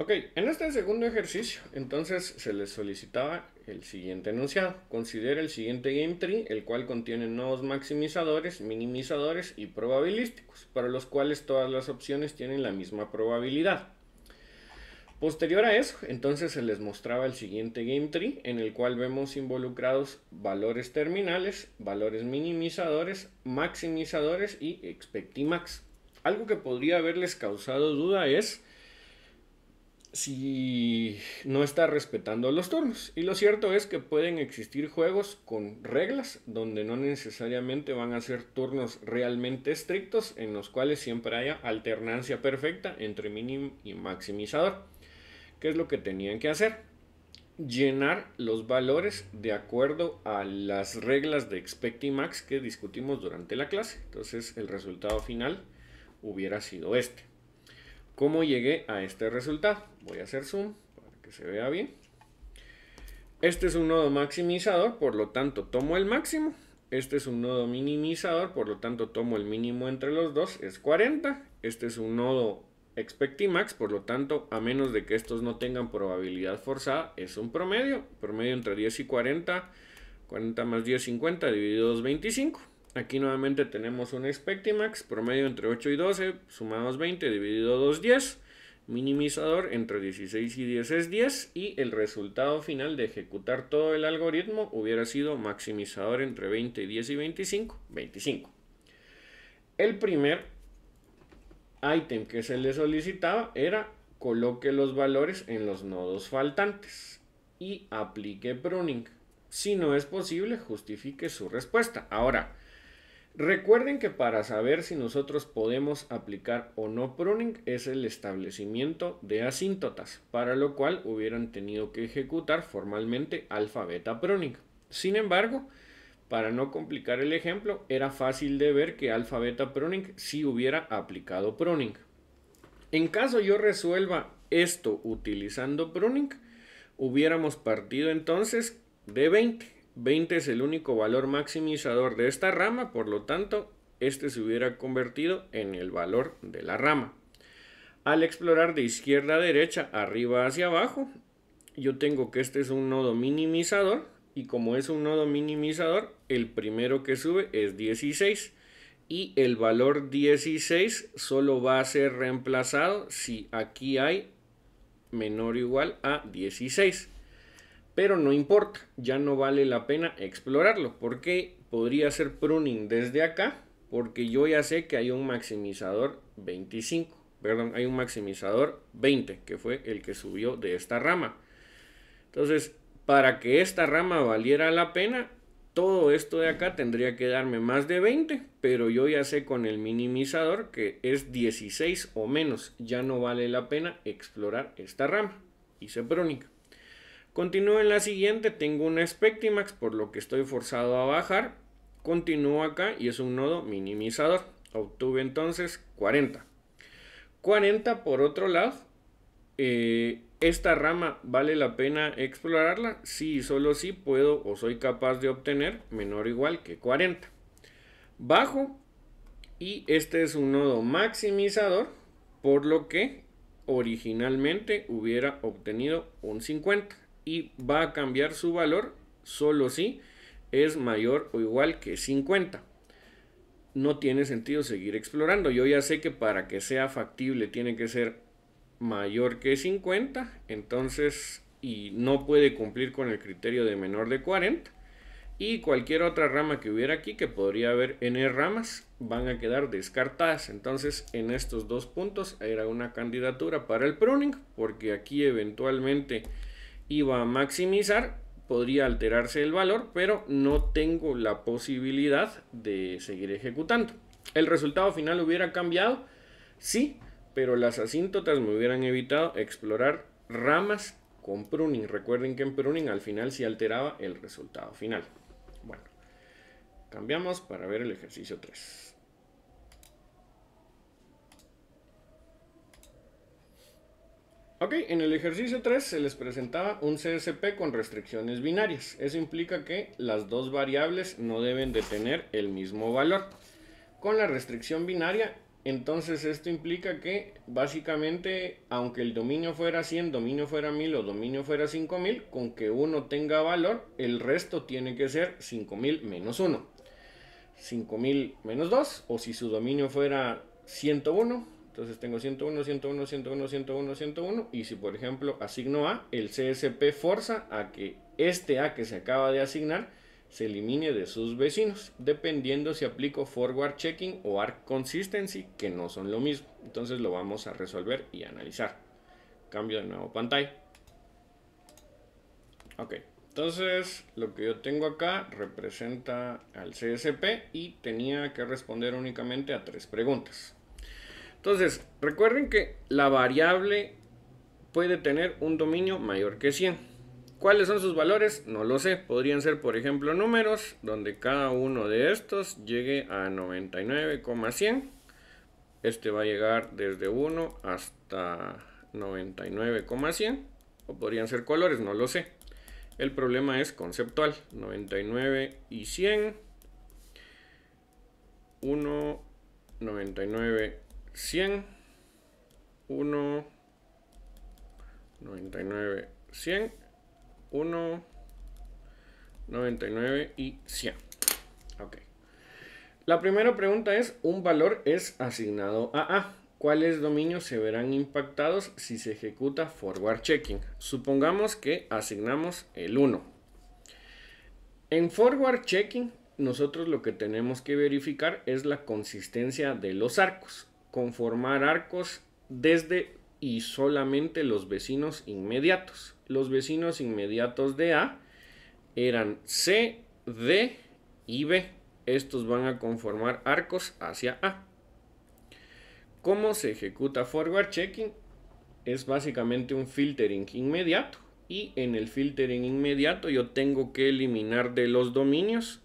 Ok, en este segundo ejercicio, entonces se les solicitaba el siguiente enunciado. Considera el siguiente game tree, el cual contiene nodos maximizadores, minimizadores y probabilísticos, para los cuales todas las opciones tienen la misma probabilidad. Posterior a eso, entonces se les mostraba el siguiente game tree, en el cual vemos involucrados valores terminales, valores minimizadores, maximizadores y expectimax. Algo que podría haberles causado duda es si no está respetando los turnos. Y lo cierto es que pueden existir juegos con reglas donde no necesariamente van a ser turnos realmente estrictos en los cuales siempre haya alternancia perfecta entre mínimo y maximizador. ¿Qué es lo que tenían que hacer? Llenar los valores de acuerdo a las reglas de expect max que discutimos durante la clase. Entonces el resultado final hubiera sido este. ¿Cómo llegué a este resultado? Voy a hacer zoom para que se vea bien. Este es un nodo maximizador, por lo tanto tomo el máximo. Este es un nodo minimizador, por lo tanto tomo el mínimo entre los dos, es 40. Este es un nodo expectimax, por lo tanto, a menos de que estos no tengan probabilidad forzada, es un promedio. Promedio entre 10 y 40, 40 más 10, 50, dividido 2, 25. Aquí nuevamente tenemos un Spectimax, promedio entre 8 y 12, sumados 20, dividido 2, 10. Minimizador entre 16 y 10 es 10 y el resultado final de ejecutar todo el algoritmo hubiera sido maximizador entre 20 y 10 y 25, 25. El primer ítem que se le solicitaba era coloque los valores en los nodos faltantes y aplique pruning. Si no es posible, justifique su respuesta. Ahora, Recuerden que para saber si nosotros podemos aplicar o no pruning es el establecimiento de asíntotas, para lo cual hubieran tenido que ejecutar formalmente alfa beta pruning. Sin embargo, para no complicar el ejemplo, era fácil de ver que alfa beta pruning sí hubiera aplicado pruning. En caso yo resuelva esto utilizando pruning, hubiéramos partido entonces de 20. 20 es el único valor maximizador de esta rama, por lo tanto, este se hubiera convertido en el valor de la rama. Al explorar de izquierda a derecha, arriba hacia abajo, yo tengo que este es un nodo minimizador y como es un nodo minimizador, el primero que sube es 16 y el valor 16 solo va a ser reemplazado si aquí hay menor o igual a 16. Pero no importa, ya no vale la pena explorarlo, porque podría hacer pruning desde acá, porque yo ya sé que hay un maximizador 25, perdón, hay un maximizador 20, que fue el que subió de esta rama. Entonces, para que esta rama valiera la pena, todo esto de acá tendría que darme más de 20, pero yo ya sé con el minimizador que es 16 o menos, ya no vale la pena explorar esta rama. Hice pruning. Continúo en la siguiente, tengo un Spectimax, por lo que estoy forzado a bajar. Continúo acá y es un nodo minimizador. Obtuve entonces 40. 40 por otro lado. Eh, esta rama vale la pena explorarla. Sí, solo si sí puedo o soy capaz de obtener menor o igual que 40. Bajo y este es un nodo maximizador, por lo que originalmente hubiera obtenido un 50 y va a cambiar su valor solo si es mayor o igual que 50. No tiene sentido seguir explorando. Yo ya sé que para que sea factible tiene que ser mayor que 50, entonces y no puede cumplir con el criterio de menor de 40. Y cualquier otra rama que hubiera aquí, que podría haber n ramas, van a quedar descartadas. Entonces, en estos dos puntos era una candidatura para el pruning, porque aquí eventualmente iba a maximizar, podría alterarse el valor, pero no tengo la posibilidad de seguir ejecutando. ¿El resultado final hubiera cambiado? Sí, pero las asíntotas me hubieran evitado explorar ramas con pruning. Recuerden que en pruning al final se alteraba el resultado final. Bueno, cambiamos para ver el ejercicio 3. Ok, en el ejercicio 3 se les presentaba un CSP con restricciones binarias. Eso implica que las dos variables no deben de tener el mismo valor. Con la restricción binaria, entonces esto implica que básicamente, aunque el dominio fuera 100, dominio fuera 1000 o dominio fuera 5000, con que uno tenga valor, el resto tiene que ser 5000 menos 1. 5000 menos 2, o si su dominio fuera 101, entonces tengo 101, 101, 101, 101, 101. Y si por ejemplo asigno A, el CSP forza a que este A que se acaba de asignar se elimine de sus vecinos, dependiendo si aplico forward checking o arc consistency, que no son lo mismo. Entonces lo vamos a resolver y analizar. Cambio de nuevo pantalla. Ok, entonces lo que yo tengo acá representa al CSP y tenía que responder únicamente a tres preguntas. Entonces, recuerden que la variable puede tener un dominio mayor que 100. ¿Cuáles son sus valores? No lo sé. Podrían ser, por ejemplo, números donde cada uno de estos llegue a 99,100. Este va a llegar desde 1 hasta 99,100. O podrían ser colores, no lo sé. El problema es conceptual. 99 y 100. 1, 99 100, 1, 99, 100, 1, 99 y 100. Ok. La primera pregunta es, un valor es asignado a A. ¿Cuáles dominios se verán impactados si se ejecuta forward checking? Supongamos que asignamos el 1. En forward checking, nosotros lo que tenemos que verificar es la consistencia de los arcos conformar arcos desde y solamente los vecinos inmediatos. Los vecinos inmediatos de A eran C, D y B. Estos van a conformar arcos hacia A. ¿Cómo se ejecuta forward checking? Es básicamente un filtering inmediato y en el filtering inmediato yo tengo que eliminar de los dominios,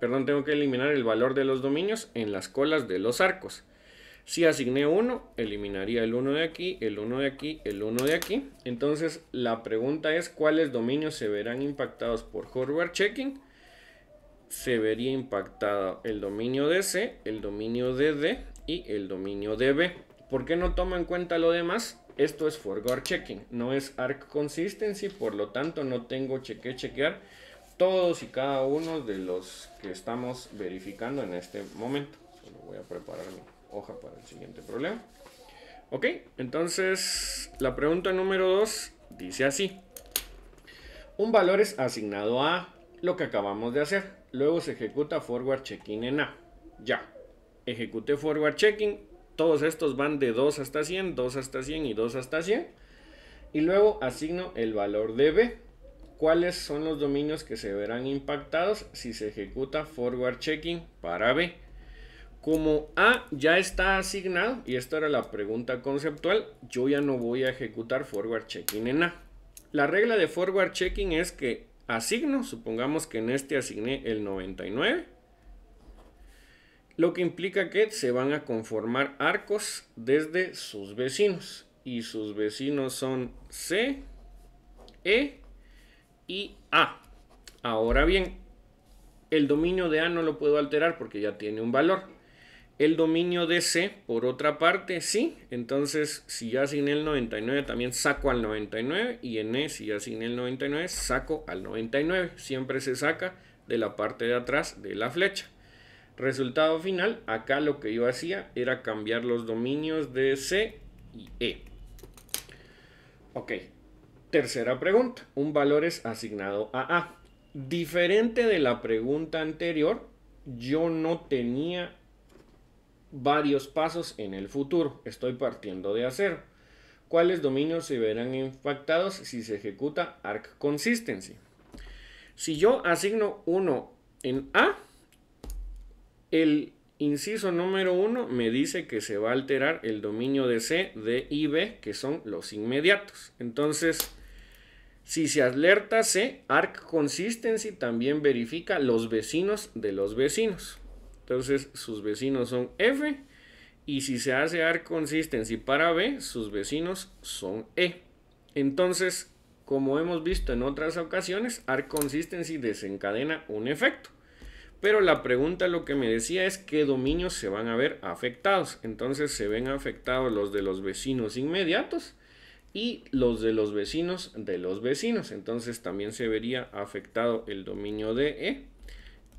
perdón, tengo que eliminar el valor de los dominios en las colas de los arcos. Si asigné 1, eliminaría el 1 de aquí, el 1 de aquí, el 1 de aquí. Entonces la pregunta es cuáles dominios se verán impactados por forward checking. Se vería impactado el dominio de C, el dominio D y el dominio DB. ¿Por qué no toma en cuenta lo demás? Esto es forward checking, no es arc consistency, por lo tanto no tengo cheque chequear todos y cada uno de los que estamos verificando en este momento. Solo voy a prepararme hoja para el siguiente problema. Ok, entonces la pregunta número 2 dice así. Un valor es asignado a lo que acabamos de hacer. Luego se ejecuta forward checking en A. Ya. Ejecute forward checking. Todos estos van de 2 hasta 100, 2 hasta 100 y 2 hasta 100. Y luego asigno el valor de B. ¿Cuáles son los dominios que se verán impactados si se ejecuta forward checking para B? Como A ah, ya está asignado, y esta era la pregunta conceptual, yo ya no voy a ejecutar forward checking en A. La regla de forward checking es que asigno, supongamos que en este asigné el 99, lo que implica que se van a conformar arcos desde sus vecinos, y sus vecinos son C, E y A. Ahora bien, el dominio de A no lo puedo alterar porque ya tiene un valor. El dominio de C, por otra parte, sí. Entonces, si ya asigné el 99, también saco al 99. Y en E, si ya asigné el 99, saco al 99. Siempre se saca de la parte de atrás de la flecha. Resultado final, acá lo que yo hacía era cambiar los dominios de C y E. Ok, tercera pregunta. Un valor es asignado a A. Diferente de la pregunta anterior, yo no tenía varios pasos en el futuro. Estoy partiendo de hacer ¿Cuáles dominios se verán impactados si se ejecuta arc consistency? Si yo asigno 1 en A, el inciso número 1 me dice que se va a alterar el dominio de C, D y B, que son los inmediatos. Entonces, si se alerta C, arc consistency también verifica los vecinos de los vecinos. Entonces sus vecinos son F. Y si se hace AR consistency para B, sus vecinos son E. Entonces, como hemos visto en otras ocasiones, AR consistency desencadena un efecto. Pero la pregunta lo que me decía es qué dominios se van a ver afectados. Entonces se ven afectados los de los vecinos inmediatos y los de los vecinos de los vecinos. Entonces también se vería afectado el dominio de E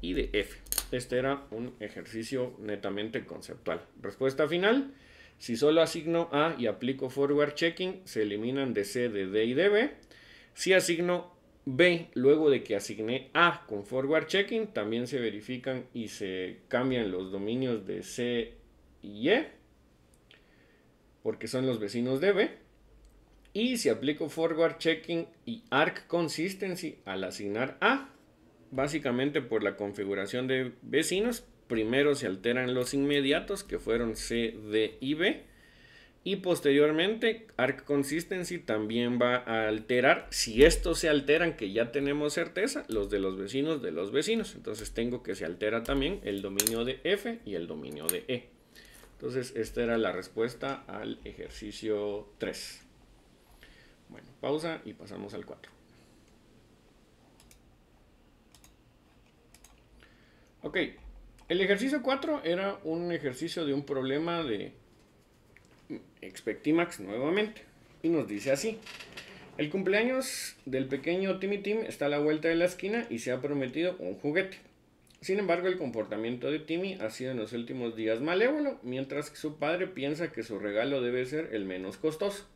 y de F. Este era un ejercicio netamente conceptual. Respuesta final. Si solo asigno A y aplico forward checking, se eliminan de C, de D y de B. Si asigno B, luego de que asigné A con forward checking, también se verifican y se cambian los dominios de C y E, porque son los vecinos de B. Y si aplico forward checking y arc consistency al asignar A, básicamente por la configuración de vecinos. Primero se alteran los inmediatos, que fueron C, D y B. Y posteriormente, Arc Consistency también va a alterar, si estos se alteran, que ya tenemos certeza, los de los vecinos de los vecinos. Entonces tengo que se altera también el dominio de F y el dominio de E. Entonces esta era la respuesta al ejercicio 3. Bueno, pausa y pasamos al 4. Ok, el ejercicio 4 era un ejercicio de un problema de Expectimax nuevamente. Y nos dice así. El cumpleaños del pequeño Timmy Tim está a la vuelta de la esquina y se ha prometido un juguete. Sin embargo, el comportamiento de Timmy ha sido en los últimos días malévolo, mientras que su padre piensa que su regalo debe ser el menos costoso.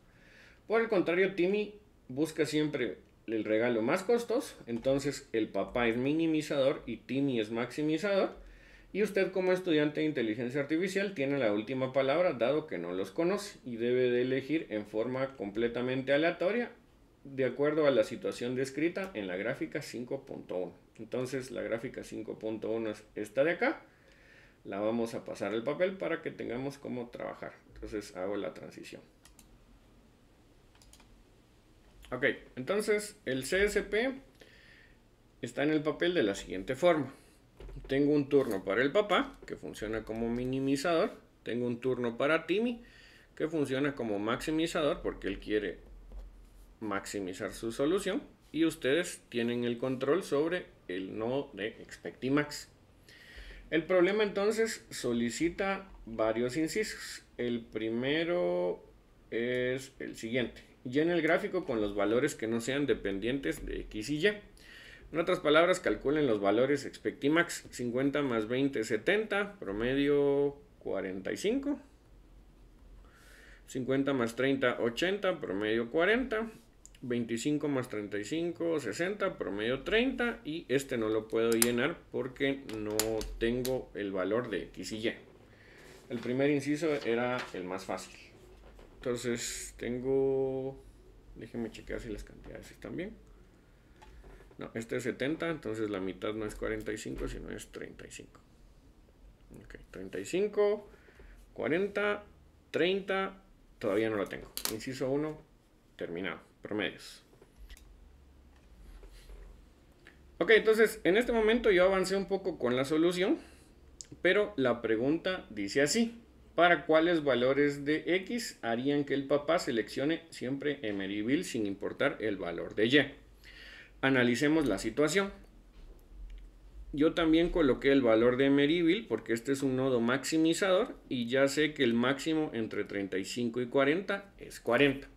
Por el contrario, Timmy busca siempre el regalo más costos, entonces el papá es minimizador y Timmy es maximizador. Y usted como estudiante de inteligencia artificial tiene la última palabra dado que no los conoce y debe de elegir en forma completamente aleatoria de acuerdo a la situación descrita en la gráfica 5.1. Entonces la gráfica 5.1 es esta de acá. La vamos a pasar al papel para que tengamos cómo trabajar. Entonces hago la transición. Ok, entonces el CSP está en el papel de la siguiente forma. Tengo un turno para el papá, que funciona como minimizador. Tengo un turno para Timmy, que funciona como maximizador, porque él quiere maximizar su solución. Y ustedes tienen el control sobre el nodo de Expectimax. El problema entonces solicita varios incisos. El primero es el siguiente ya el gráfico con los valores que no sean dependientes de X y Y. En otras palabras, calculen los valores Expectimax 50 más 20, 70, promedio 45. 50 más 30, 80, promedio 40. 25 más 35, 60, promedio 30. Y este no lo puedo llenar porque no tengo el valor de X y Y. El primer inciso era el más fácil. Entonces tengo, déjenme chequear si las cantidades están bien. No, este es 70, entonces la mitad no es 45, sino es 35. Ok, 35, 40, 30, todavía no la tengo. Inciso 1, terminado, promedios. Ok, entonces en este momento yo avancé un poco con la solución, pero la pregunta dice así para cuáles valores de X harían que el papá seleccione siempre Emeryville sin importar el valor de Y. Analicemos la situación. Yo también coloqué el valor de Emeryville porque este es un nodo maximizador y ya sé que el máximo entre 35 y 40 es 40.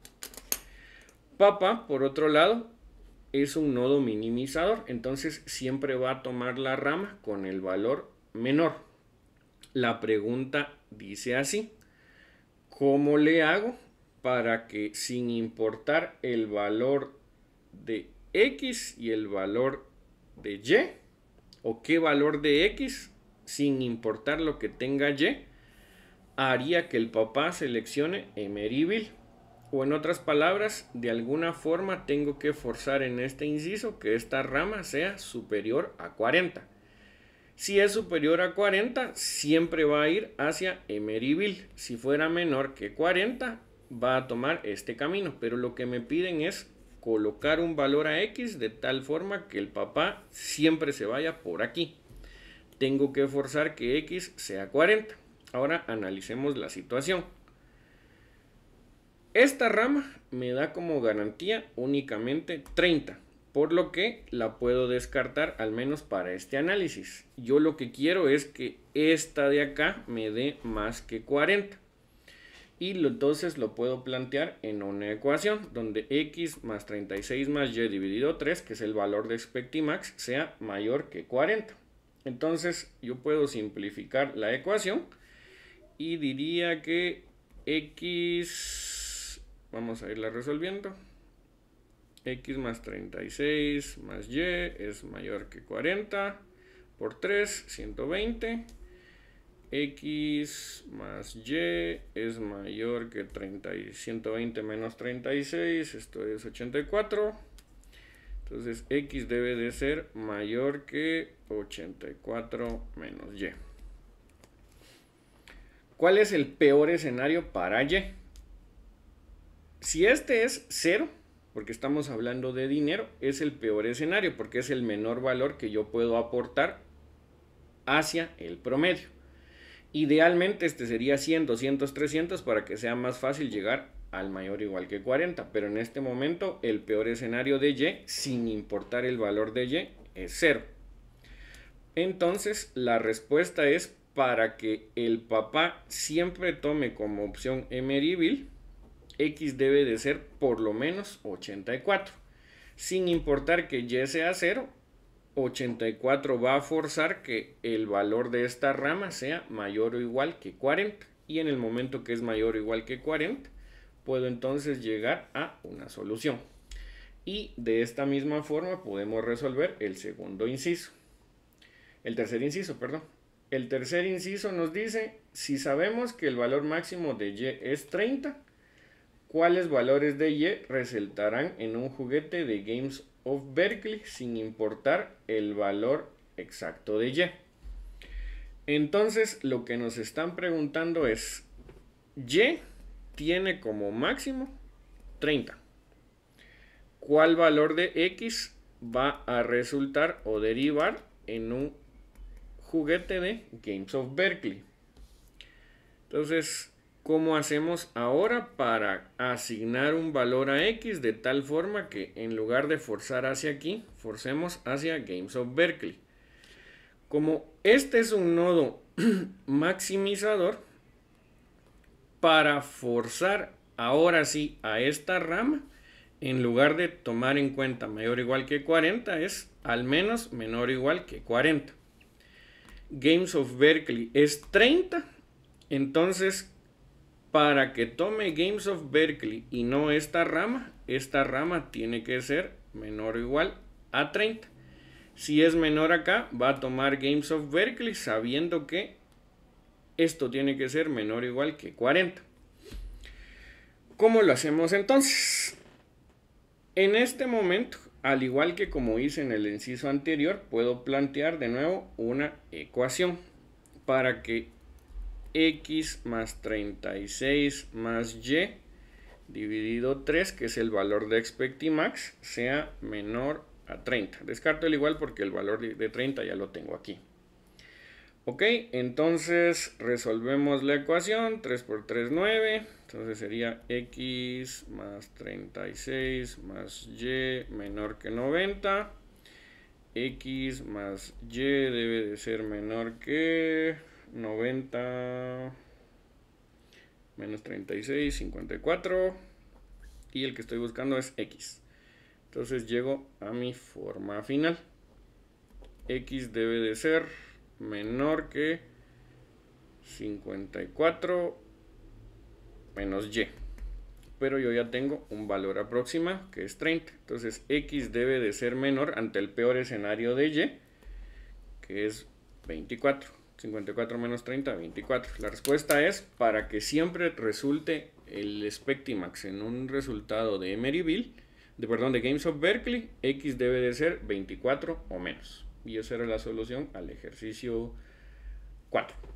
Papa, por otro lado, es un nodo minimizador, entonces siempre va a tomar la rama con el valor menor. La pregunta dice así, ¿cómo le hago para que sin importar el valor de X y el valor de Y, o qué valor de X, sin importar lo que tenga Y, haría que el papá seleccione Emeryville? O en otras palabras, de alguna forma tengo que forzar en este inciso que esta rama sea superior a 40. Si es superior a 40, siempre va a ir hacia Emeryville. Si fuera menor que 40, va a tomar este camino. Pero lo que me piden es colocar un valor a X de tal forma que el papá siempre se vaya por aquí. Tengo que forzar que X sea 40. Ahora analicemos la situación. Esta rama me da como garantía únicamente 30 por lo que la puedo descartar al menos para este análisis. Yo lo que quiero es que esta de acá me dé más que 40 y lo, entonces lo puedo plantear en una ecuación donde x más 36 más y dividido 3, que es el valor de Spectimax, sea mayor que 40. Entonces yo puedo simplificar la ecuación y diría que x, vamos a irla resolviendo, x más 36 más y es mayor que 40 por 3, 120. x más y es mayor que 30, 120 menos 36, esto es 84. Entonces x debe de ser mayor que 84 menos y. ¿Cuál es el peor escenario para y? Si este es 0, porque estamos hablando de dinero, es el peor escenario, porque es el menor valor que yo puedo aportar hacia el promedio. Idealmente este sería 100, 200, 300 para que sea más fácil llegar al mayor igual que 40, pero en este momento el peor escenario de Y, sin importar el valor de Y, es 0. Entonces la respuesta es para que el papá siempre tome como opción emerible... X debe de ser por lo menos 84. Sin importar que Y sea 0, 84 va a forzar que el valor de esta rama sea mayor o igual que 40. Y en el momento que es mayor o igual que 40, puedo entonces llegar a una solución. Y de esta misma forma podemos resolver el segundo inciso. El tercer inciso, perdón. El tercer inciso nos dice, si sabemos que el valor máximo de y es 30, cuáles valores de Y e resultarán en un juguete de Games of Berkeley sin importar el valor exacto de Y. E. Entonces lo que nos están preguntando es, Y e tiene como máximo 30. ¿Cuál valor de X va a resultar o derivar en un juguete de Games of Berkeley? Entonces, cómo hacemos ahora para asignar un valor a X de tal forma que en lugar de forzar hacia aquí, forcemos hacia Games of Berkeley. Como este es un nodo maximizador, para forzar ahora sí a esta rama, en lugar de tomar en cuenta mayor o igual que 40, es al menos menor o igual que 40. Games of Berkeley es 30, entonces para que tome Games of Berkeley y no esta rama, esta rama tiene que ser menor o igual a 30. Si es menor acá, va a tomar Games of Berkeley sabiendo que esto tiene que ser menor o igual que 40. ¿Cómo lo hacemos entonces? En este momento, al igual que como hice en el inciso anterior, puedo plantear de nuevo una ecuación para que x más 36 más y dividido 3, que es el valor de Expectimax, sea menor a 30. Descarto el igual porque el valor de 30 ya lo tengo aquí. Ok, entonces resolvemos la ecuación, 3 por 3, 9, entonces sería x más 36 más y menor que 90, x más y debe de ser menor que 90 menos 36, 54. Y el que estoy buscando es X. Entonces llego a mi forma final. X debe de ser menor que 54 menos Y. Pero yo ya tengo un valor aproximado que es 30. Entonces X debe de ser menor ante el peor escenario de Y, que es 24. 54 menos 30, 24. La respuesta es para que siempre resulte el Spectimax en un resultado de Emeryville, de, perdón, de Games of Berkeley, X debe de ser 24 o menos. Y esa era la solución al ejercicio 4.